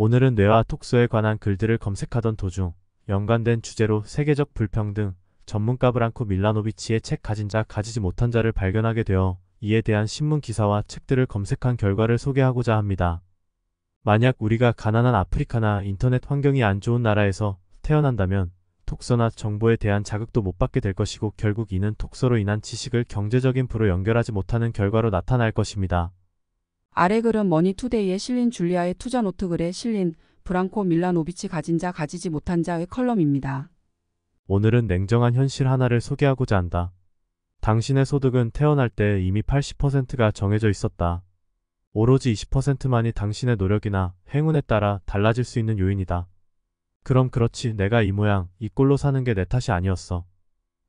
오늘은 뇌와 톡소에 관한 글들을 검색하던 도중 연관된 주제로 세계적 불평등 전문가 브랑코 밀라노비치의 책 가진 자 가지지 못한 자를 발견하게 되어 이에 대한 신문 기사와 책들을 검색한 결과를 소개하고자 합니다. 만약 우리가 가난한 아프리카나 인터넷 환경이 안 좋은 나라에서 태어난다면 톡서나 정보에 대한 자극도 못 받게 될 것이고 결국 이는 톡서로 인한 지식을 경제적인 부로 연결하지 못하는 결과로 나타날 것입니다. 아래 글은 머니투데이에 실린 줄리아의 투자 노트글에 실린 브랑코 밀라노비치 가진 자 가지지 못한 자의 컬럼입니다. 오늘은 냉정한 현실 하나를 소개하고자 한다. 당신의 소득은 태어날 때 이미 80%가 정해져 있었다. 오로지 20%만이 당신의 노력이나 행운에 따라 달라질 수 있는 요인이다. 그럼 그렇지 내가 이 모양 이 꼴로 사는 게 내 탓이 아니었어.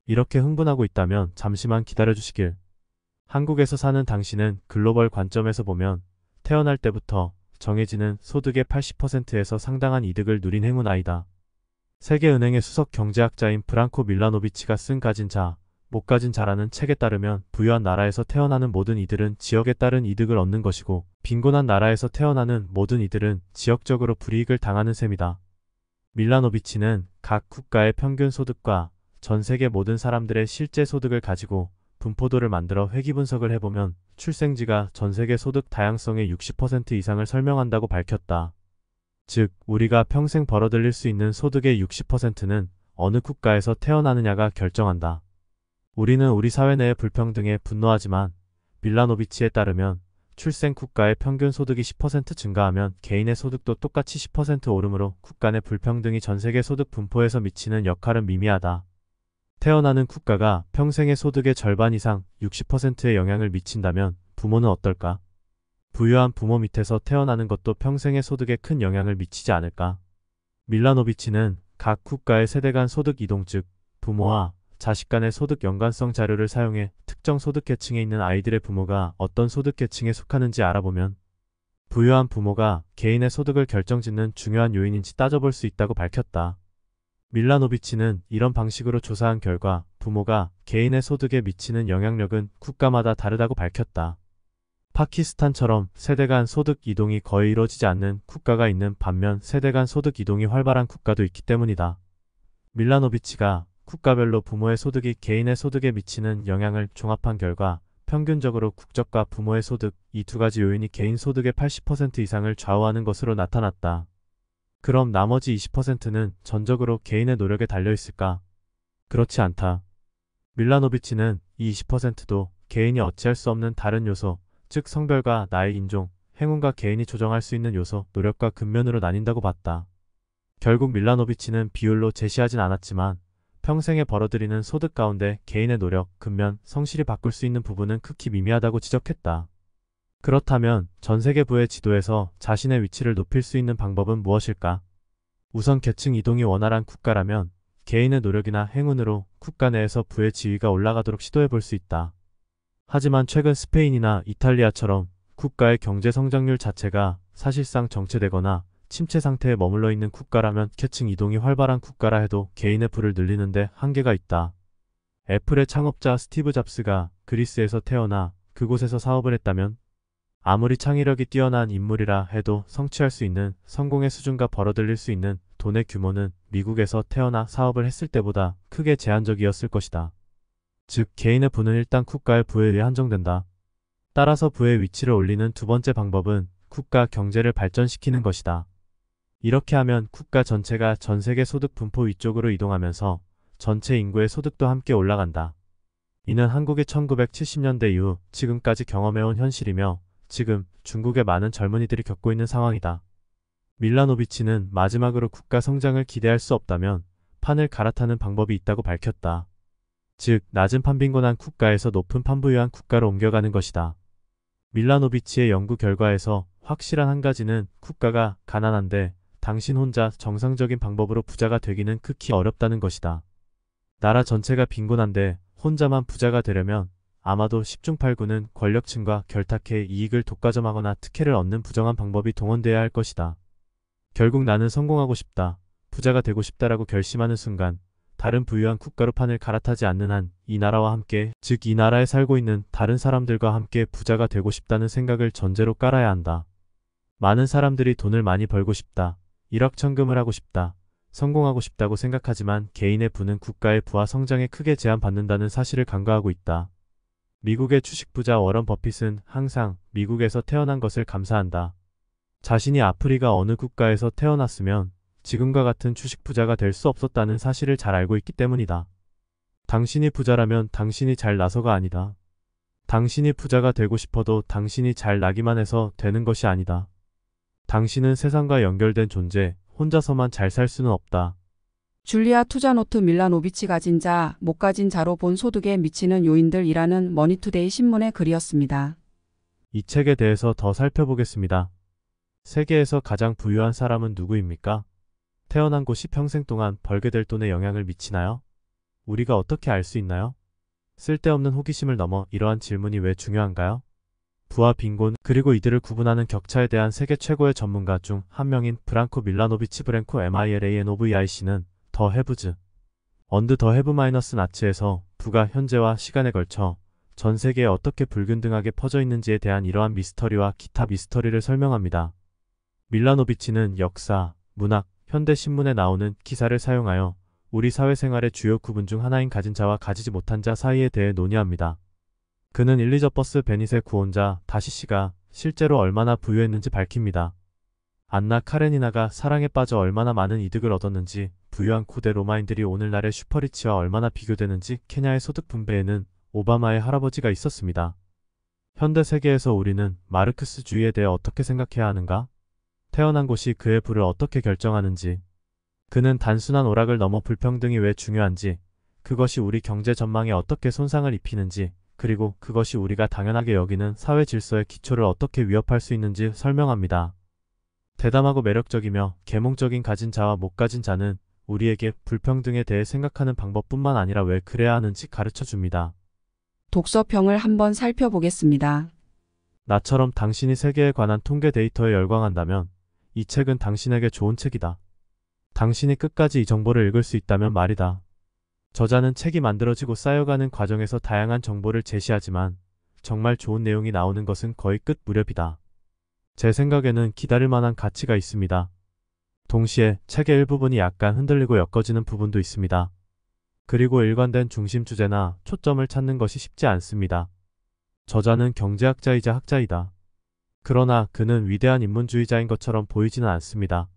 이렇게 흥분하고 있다면 잠시만 기다려 주시길. 한국에서 사는 당신은 글로벌 관점에서 보면 태어날 때부터 정해지는 소득의 80%에서 상당한 이득을 누린 행운 아이다. 세계은행의 수석 경제학자인 프랑코 밀라노비치가 쓴 가진 자, 못 가진 자라는 책에 따르면 부유한 나라에서 태어나는 모든 이들은 지역에 따른 이득을 얻는 것이고 빈곤한 나라에서 태어나는 모든 이들은 지역적으로 불이익을 당하는 셈이다. 밀라노비치는 각 국가의 평균 소득과 전 세계 모든 사람들의 실제 소득을 가지고 분포도를 만들어 회기 분석을 해보면 출생지가 전 세계 소득 다양성의 60% 이상을 설명한다고 밝혔다. 즉, 우리가 평생 벌어들일 수 있는 소득의 60%는 어느 국가에서 태어나느냐가 결정한다. 우리는 우리 사회 내의 불평등에 분노하지만 빌라노비치에 따르면 출생 국가의 평균 소득이 10% 증가하면 개인의 소득도 똑같이 10% 오름으로 국가 내 불평등이 전 세계 소득 분포에서 미치는 역할은 미미하다. 태어나는 국가가 평생의 소득의 절반 이상 60%에 영향을 미친다면 부모는 어떨까? 부유한 부모 밑에서 태어나는 것도 평생의 소득에 큰 영향을 미치지 않을까? 밀라노비치는 각 국가의 세대 간 소득 이동 즉 부모와 자식 간의 소득 연관성 자료를 사용해 특정 소득계층에 있는 아이들의 부모가 어떤 소득계층에 속하는지 알아보면 부유한 부모가 개인의 소득을 결정짓는 중요한 요인인지 따져볼 수 있다고 밝혔다. 밀라노비치는 이런 방식으로 조사한 결과 부모가 개인의 소득에 미치는 영향력은 국가마다 다르다고 밝혔다. 파키스탄처럼 세대 간 소득 이동이 거의 이루어지지 않는 국가가 있는 반면 세대 간 소득 이동이 활발한 국가도 있기 때문이다. 밀라노비치가 국가별로 부모의 소득이 개인의 소득에 미치는 영향을 종합한 결과 평균적으로 국적과 부모의 소득 이 두 가지 요인이 개인 소득의 80% 이상을 좌우하는 것으로 나타났다. 그럼 나머지 20%는 전적으로 개인의 노력에 달려있을까? 그렇지 않다. 밀라노비치는 이 20%도 개인이 어찌할 수 없는 다른 요소, 즉 성별과 나의 인종, 행운과 개인이 조정할 수 있는 요소, 노력과 근면으로 나뉜다고 봤다. 결국 밀라노비치는 비율로 제시하진 않았지만 평생에 벌어들이는 소득 가운데 개인의 노력, 근면, 성실이 바꿀 수 있는 부분은 극히 미미하다고 지적했다. 그렇다면 전 세계 부의 지도에서 자신의 위치를 높일 수 있는 방법은 무엇일까? 우선 계층 이동이 원활한 국가라면 개인의 노력이나 행운으로 국가 내에서 부의 지위가 올라가도록 시도해 볼 수 있다. 하지만 최근 스페인이나 이탈리아처럼 국가의 경제 성장률 자체가 사실상 정체되거나 침체 상태에 머물러 있는 국가라면 계층 이동이 활발한 국가라 해도 개인의 부를 늘리는데 한계가 있다. 애플의 창업자 스티브 잡스가 그리스에서 태어나 그곳에서 사업을 했다면 아무리 창의력이 뛰어난 인물이라 해도 성취할 수 있는 성공의 수준과 벌어들일 수 있는 돈의 규모는 미국에서 태어나 사업을 했을 때보다 크게 제한적이었을 것이다. 즉 개인의 부는 일단 국가의 부에 의해 한정된다. 따라서 부의 위치를 올리는 두 번째 방법은 국가 경제를 발전시키는 것이다. 이렇게 하면 국가 전체가 전 세계 소득 분포 위쪽으로 이동하면서 전체 인구의 소득도 함께 올라간다. 이는 한국이 1970년대 이후 지금까지 경험해온 현실이며 지금 중국의 많은 젊은이들이 겪고 있는 상황이다. 밀라노비치는 마지막으로 국가 성장을 기대할 수 없다면 판을 갈아타는 방법이 있다고 밝혔다. 즉, 낮은 판빈곤한 국가에서 높은 판부유한 국가로 옮겨가는 것이다. 밀라노비치의 연구 결과에서 확실한 한 가지는 국가가 가난한데 당신 혼자 정상적인 방법으로 부자가 되기는 극히 어렵다는 것이다. 나라 전체가 빈곤한데 혼자만 부자가 되려면 아마도 10중 8구는 권력층과 결탁해 이익을 독과점하거나 특혜를 얻는 부정한 방법이 동원돼야 할 것이다. 결국 나는 성공하고 싶다. 부자가 되고 싶다라고 결심하는 순간 다른 부유한 국가로 판을 갈아타지 않는 한 이 나라와 함께 즉 이 나라에 살고 있는 다른 사람들과 함께 부자가 되고 싶다는 생각을 전제로 깔아야 한다. 많은 사람들이 돈을 많이 벌고 싶다. 1억 천금을 하고 싶다. 성공하고 싶다고 생각하지만 개인의 부는 국가의 부와 성장에 크게 제한받는다는 사실을 간과하고 있다. 미국의 주식 부자 워런 버핏은 항상 미국에서 태어난 것을 감사한다. 자신이 아프리가 어느 국가에서 태어났으면 지금과 같은 주식 부자가 될 수 없었다는 사실을 잘 알고 있기 때문이다. 당신이 부자라면 당신이 잘 나서가 아니다. 당신이 부자가 되고 싶어도 당신이 잘 나기만 해서 되는 것이 아니다. 당신은 세상과 연결된 존재, 혼자서만 잘 살 수는 없다. 줄리아 투자노트 밀라노비치 가진 자, 못 가진 자로 본 소득에 미치는 요인들이라는 머니투데이 신문의 글이었습니다. 이 책에 대해서 더 살펴보겠습니다. 세계에서 가장 부유한 사람은 누구입니까? 태어난 곳이 평생 동안 벌게 될 돈에 영향을 미치나요? 우리가 어떻게 알 수 있나요? 쓸데없는 호기심을 넘어 이러한 질문이 왜 중요한가요? 부와 빈곤 그리고 이들을 구분하는 격차에 대한 세계 최고의 전문가 중 한 명인 브랑코 밀라노비치 브랭코 MILANOVIC는 더 해브즈 언드 더 해브 마이너스 나츠에서 부가 현재와 시간에 걸쳐 전 세계에 어떻게 불균등하게 퍼져 있는지에 대한 이러한 미스터리와 기타 미스터리를 설명합니다. 밀라노비치는 역사, 문학, 현대신문에 나오는 기사를 사용하여 우리 사회생활의 주요 구분 중 하나인 가진 자와 가지지 못한 자 사이에 대해 논의합니다. 그는 일리저버스 베닛의 구혼자 다시 씨가 실제로 얼마나 부유했는지 밝힙니다. 안나 카레니나가 사랑에 빠져 얼마나 많은 이득을 얻었는지 부유한 고대 로마인들이 오늘날의 슈퍼리치와 얼마나 비교되는지 케냐의 소득 분배에는 오바마의 할아버지가 있었습니다. 현대 세계에서 우리는 마르크스주의에 대해 어떻게 생각해야 하는가? 태어난 곳이 그의 부를 어떻게 결정하는지 그는 단순한 오락을 넘어 불평등이 왜 중요한지 그것이 우리 경제 전망에 어떻게 손상을 입히는지 그리고 그것이 우리가 당연하게 여기는 사회 질서의 기초를 어떻게 위협할 수 있는지 설명합니다. 대담하고 매력적이며 계몽적인 가진 자와 못 가진 자는 우리에게 불평등에 대해 생각하는 방법뿐만 아니라 왜 그래야 하는지 가르쳐 줍니다. 독서평을 한번 살펴보겠습니다. 나처럼 당신이 세계에 관한 통계 데이터에 열광한다면 이 책은 당신에게 좋은 책이다. 당신이 끝까지 이 정보를 읽을 수 있다면 말이다. 저자는 책이 만들어지고 쌓여가는 과정에서 다양한 정보를 제시하지만 정말 좋은 내용이 나오는 것은 거의 끝 무렵이다. 제 생각에는 기다릴 만한 가치가 있습니다. 동시에 책의 일부분이 약간 흔들리고 엮어지는 부분도 있습니다. 그리고 일관된 중심 주제나 초점을 찾는 것이 쉽지 않습니다. 저자는 경제학자이자 학자이다. 그러나 그는 위대한 인문주의자인 것처럼 보이지는 않습니다.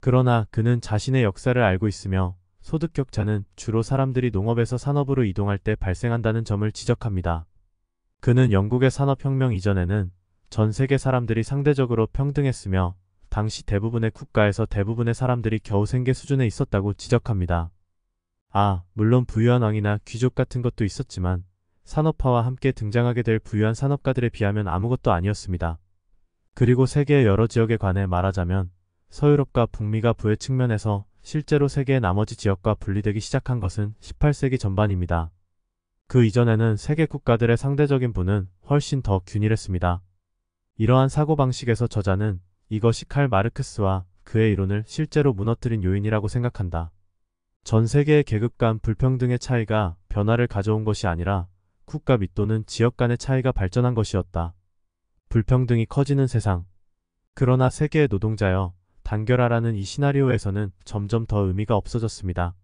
그러나 그는 자신의 역사를 알고 있으며 소득 격차는 주로 사람들이 농업에서 산업으로 이동할 때 발생한다는 점을 지적합니다. 그는 영국의 산업혁명 이전에는 전 세계 사람들이 상대적으로 평등했으며 당시 대부분의 국가에서 대부분의 사람들이 겨우 생계 수준에 있었다고 지적합니다. 아, 물론 부유한 왕이나 귀족 같은 것도 있었지만 산업화와 함께 등장하게 될 부유한 산업가들에 비하면 아무것도 아니었습니다. 그리고 세계의 여러 지역에 관해 말하자면 서유럽과 북미가 부의 측면에서 실제로 세계의 나머지 지역과 분리되기 시작한 것은 18세기 전반입니다. 그 이전에는 세계 국가들의 상대적인 부는 훨씬 더 균일했습니다. 이러한 사고방식에서 저자는 이것이 칼 마르크스와 그의 이론을 실제로 무너뜨린 요인이라고 생각한다. 전 세계의 계급 간 불평등의 차이가 변화를 가져온 것이 아니라 국가 밑 또는 지역 간의 차이가 발전한 것이었다. 불평등이 커지는 세상. 그러나 세계의 노동자여 단결하라는 이 시나리오에서는 점점 더 의미가 없어졌습니다.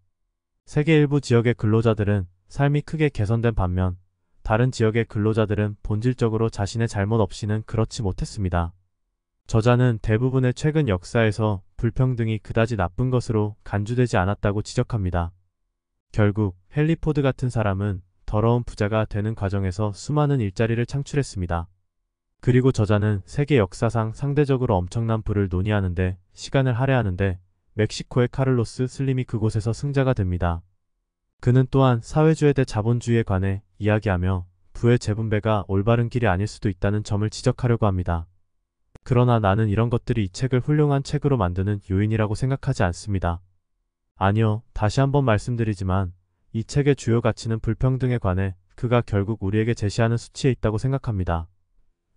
세계 일부 지역의 근로자들은 삶이 크게 개선된 반면 다른 지역의 근로자들은 본질적으로 자신의 잘못 없이는 그렇지 못했습니다. 저자는 대부분의 최근 역사에서 불평등이 그다지 나쁜 것으로 간주되지 않았다고 지적합니다. 결국 헨리 포드 같은 사람은 더러운 부자가 되는 과정에서 수많은 일자리를 창출했습니다. 그리고 저자는 세계 역사상 상대적으로 엄청난 부를 논의하는데 시간을 할애하는데 멕시코의 카를로스 슬림이 그곳에서 승자가 됩니다. 그는 또한 사회주의 대 자본주의에 관해 이야기하며 부의 재분배가 올바른 길이 아닐 수도 있다는 점을 지적하려고 합니다. 그러나 나는 이런 것들이 이 책을 훌륭한 책으로 만드는 요인이라고 생각하지 않습니다. 아니요, 다시 한번 말씀드리지만 이 책의 주요 가치는 불평등에 관해 그가 결국 우리에게 제시하는 수치에 있다고 생각합니다.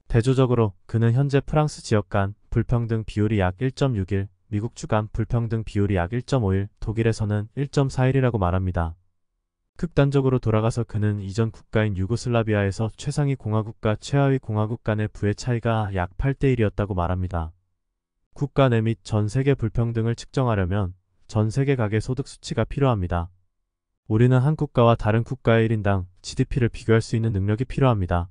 대조적으로 그는 현재 프랑스 지역 간 불평등 비율이 약 1.61, 미국 주간 불평등 비율이 약 1.51, 독일에서는 1.41이라고 말합니다. 극단적으로 돌아가서 그는 이전 국가인 유고슬라비아에서 최상위 공화국과 최하위 공화국 간의 부의 차이가 약 8대1이었다고 말합니다. 국가 내 및 전 세계 불평등을 측정하려면 전 세계 가계 소득 수치가 필요합니다. 우리는 한 국가와 다른 국가의 1인당 GDP를 비교할 수 있는 능력이 필요합니다.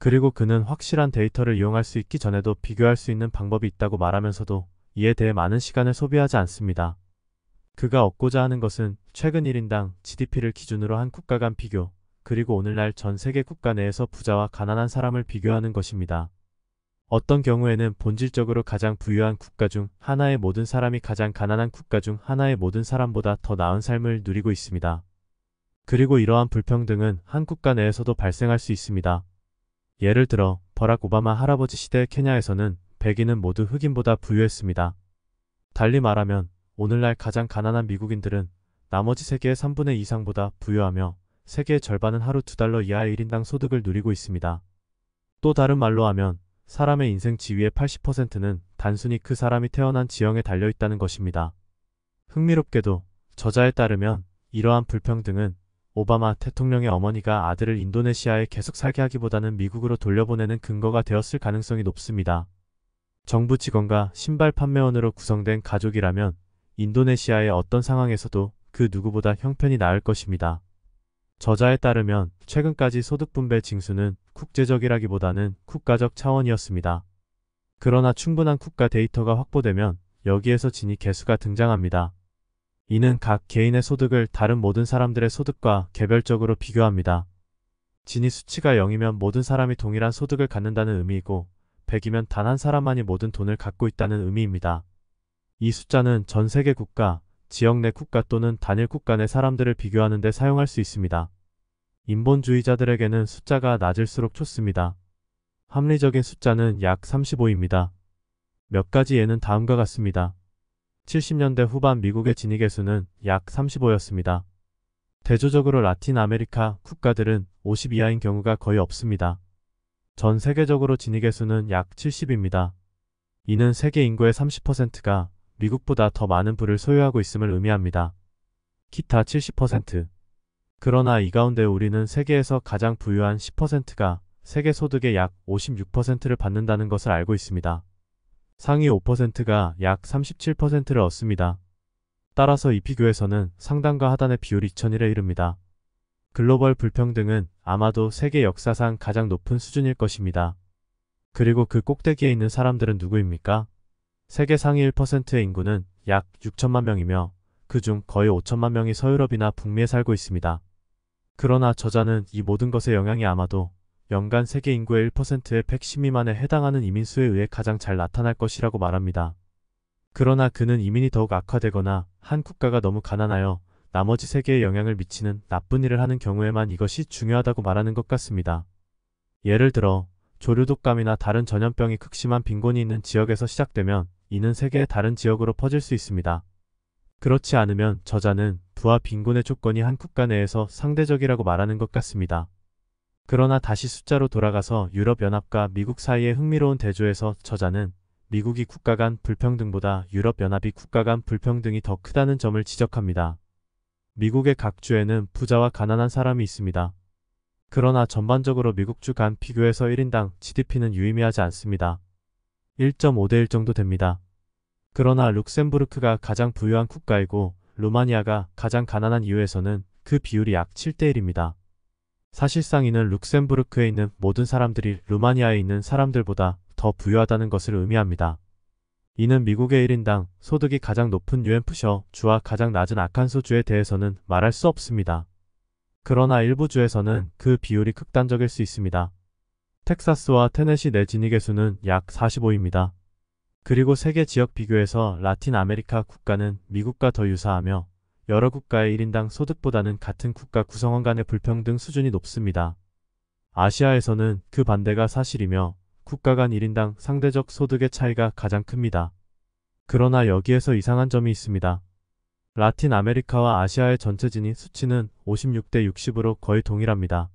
그리고 그는 확실한 데이터를 이용할 수 있기 전에도 비교할 수 있는 방법이 있다고 말하면서도 이에 대해 많은 시간을 소비하지 않습니다. 그가 얻고자 하는 것은 최근 1인당 GDP를 기준으로 한 국가 간 비교, 그리고 오늘날 전 세계 국가 내에서 부자와 가난한 사람을 비교하는 것입니다. 어떤 경우에는 본질적으로 가장 부유한 국가 중 하나의 모든 사람이 가장 가난한 국가 중 하나의 모든 사람보다 더 나은 삶을 누리고 있습니다. 그리고 이러한 불평등은 한 국가 내에서도 발생할 수 있습니다. 예를 들어 버락 오바마 할아버지 시대 케냐에서는 백인은 모두 흑인보다 부유했습니다. 달리 말하면 오늘날 가장 가난한 미국인들은 나머지 세계의 3분의 2 이상보다 부유하며 세계의 절반은 하루 2달러 이하의 1인당 소득을 누리고 있습니다. 또 다른 말로 하면 사람의 인생 지위의 80%는 단순히 그 사람이 태어난 지형에 달려 있다는 것입니다. 흥미롭게도 저자에 따르면 이러한 불평등은 오바마 대통령의 어머니가 아들을 인도네시아에 계속 살게 하기보다는 미국으로 돌려보내는 근거가 되었을 가능성이 높습니다. 정부 직원과 신발 판매원으로 구성된 가족이라면 인도네시아의 어떤 상황에서도 그 누구보다 형편이 나을 것입니다. 저자에 따르면 최근까지 소득분배 징수는 국제적이라기보다는 국가적 차원이었습니다. 그러나 충분한 국가 데이터가 확보되면 여기에서 진위 개수가 등장합니다. 이는 각 개인의 소득을 다른 모든 사람들의 소득과 개별적으로 비교합니다. 진위 수치가 0이면 모든 사람이 동일한 소득을 갖는다는 의미이고 100이면 단 한 사람만이 모든 돈을 갖고 있다는 의미입니다. 이 숫자는 전 세계 국가, 지역 내 국가 또는 단일 국가 내 사람들을 비교하는 데 사용할 수 있습니다. 인본주의자들에게는 숫자가 낮을수록 좋습니다. 합리적인 숫자는 약 35입니다. 몇 가지 예는 다음과 같습니다. 70년대 후반 미국의 진위계 수는 약 35였습니다. 대조적으로 라틴 아메리카 국가들은 50 이하인 경우가 거의 없습니다. 전 세계적으로 진위계 수는 약 70입니다. 이는 세계 인구의 30%가 미국보다 더 많은 부를 소유하고 있음을 의미합니다. 기타 70% 그러나 이 가운데 우리는 세계에서 가장 부유한 10%가 세계 소득의 약 56%를 받는다는 것을 알고 있습니다. 상위 5%가 약 37%를 얻습니다. 따라서 이 비교에서는 상단과 하단의 비율이 2000일에 이릅니다. 글로벌 불평등은 아마도 세계 역사상 가장 높은 수준일 것입니다. 그리고 그 꼭대기에 있는 사람들은 누구입니까? 세계 상위 1%의 인구는 약 6천만 명이며 그 중 거의 5천만 명이 서유럽이나 북미에 살고 있습니다. 그러나 저자는 이 모든 것의 영향이 아마도 연간 세계 인구의 1%의 110미만에 해당하는 이민수에 의해 가장 잘 나타날 것이라고 말합니다. 그러나 그는 이민이 더욱 악화되거나 한 국가가 너무 가난하여 나머지 세계에 영향을 미치는 나쁜 일을 하는 경우에만 이것이 중요하다고 말하는 것 같습니다. 예를 들어 조류독감이나 다른 전염병이 극심한 빈곤이 있는 지역에서 시작되면 이는 세계의 다른 지역으로 퍼질 수 있습니다. 그렇지 않으면 저자는 부와 빈곤의 조건이 한 국가 내에서 상대적이라고 말하는 것 같습니다. 그러나 다시 숫자로 돌아가서 유럽연합과 미국 사이의 흥미로운 대조에서 저자는 미국이 국가 간 불평등보다 유럽연합이 국가 간 불평등이 더 크다는 점을 지적합니다. 미국의 각 주에는 부자와 가난한 사람이 있습니다. 그러나 전반적으로 미국 주 간 비교해서 1인당 GDP는 유의미하지 않습니다. 1.5대1 정도 됩니다. 그러나 룩셈부르크가 가장 부유한 국가이고 루마니아가 가장 가난한 이유에서는 그 비율이 약 7대1입니다. 사실상 이는 룩셈부르크에 있는 모든 사람들이 루마니아에 있는 사람들보다 더 부유하다는 것을 의미합니다. 이는 미국의 1인당 소득이 가장 높은 유엔푸셔 주와 가장 낮은 아칸소 주에 대해서는 말할 수 없습니다. 그러나 일부 주에서는 그 비율이 극단적일 수 있습니다. 텍사스와 테네시 내진익의 수는 약 45입니다. 그리고 세계 지역 비교에서 라틴 아메리카 국가는 미국과 더 유사하며 여러 국가의 1인당 소득보다는 같은 국가 구성원 간의 불평등 수준이 높습니다. 아시아에서는 그 반대가 사실이며 국가 간 1인당 상대적 소득의 차이가 가장 큽니다. 그러나 여기에서 이상한 점이 있습니다. 라틴 아메리카와 아시아의 전체 진입 수치는 56대 60으로 거의 동일합니다.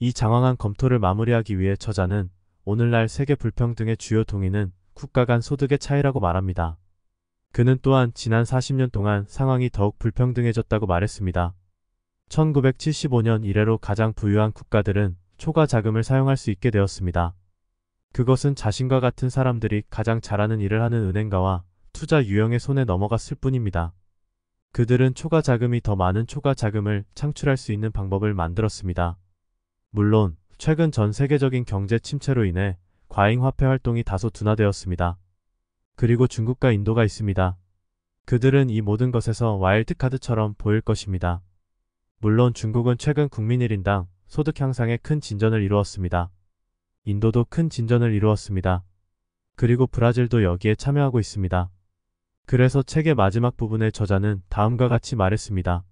이 장황한 검토를 마무리하기 위해 저자는 오늘날 세계 불평등의 주요 동인은 국가 간 소득의 차이라고 말합니다. 그는 또한 지난 40년 동안 상황이 더욱 불평등해졌다고 말했습니다. 1975년 이래로 가장 부유한 국가들은 초과 자금을 사용할 수 있게 되었습니다. 그것은 자신과 같은 사람들이 가장 잘하는 일을 하는 은행가와 투자 유형의 손에 넘어갔을 뿐입니다. 그들은 초과 자금이 더 많은 초과 자금을 창출할 수 있는 방법을 만들었습니다. 물론 최근 전 세계적인 경제 침체로 인해 과잉화폐 활동이 다소 둔화되었습니다. 그리고 중국과 인도가 있습니다. 그들은 이 모든 것에서 와일드카드처럼 보일 것입니다. 물론 중국은 최근 국민 1인당 소득 향상에 큰 진전을 이루었습니다. 인도도 큰 진전을 이루었습니다. 그리고 브라질도 여기에 참여하고 있습니다. 그래서 책의 마지막 부분의 저자는 다음과 같이 말했습니다.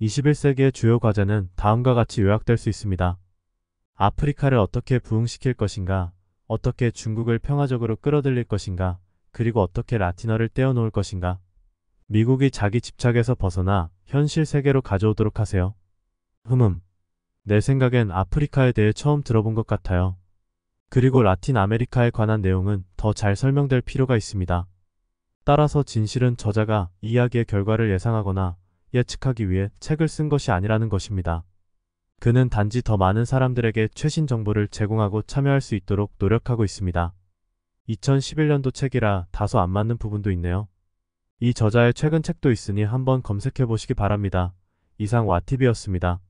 21세기의 주요 과제는 다음과 같이 요약될 수 있습니다. 아프리카를 어떻게 부흥시킬 것인가? 어떻게 중국을 평화적으로 끌어들일 것인가, 그리고 어떻게 라틴어를 떼어놓을 것인가. 미국이 자기 집착에서 벗어나 현실 세계로 가져오도록 하세요. 흠음내 생각엔 아프리카에 대해 처음 들어본 것 같아요. 그리고 라틴 아메리카에 관한 내용은 더 잘 설명될 필요가 있습니다. 따라서 진실은 저자가 이야기의 결과를 예상하거나 예측하기 위해 책을 쓴 것이 아니라는 것입니다. 그는 단지 더 많은 사람들에게 최신 정보를 제공하고 참여할 수 있도록 노력하고 있습니다. 2011년도 책이라 다소 안 맞는 부분도 있네요. 이 저자의 최근 책도 있으니 한번 검색해 보시기 바랍니다. 이상 와 t v 였습니다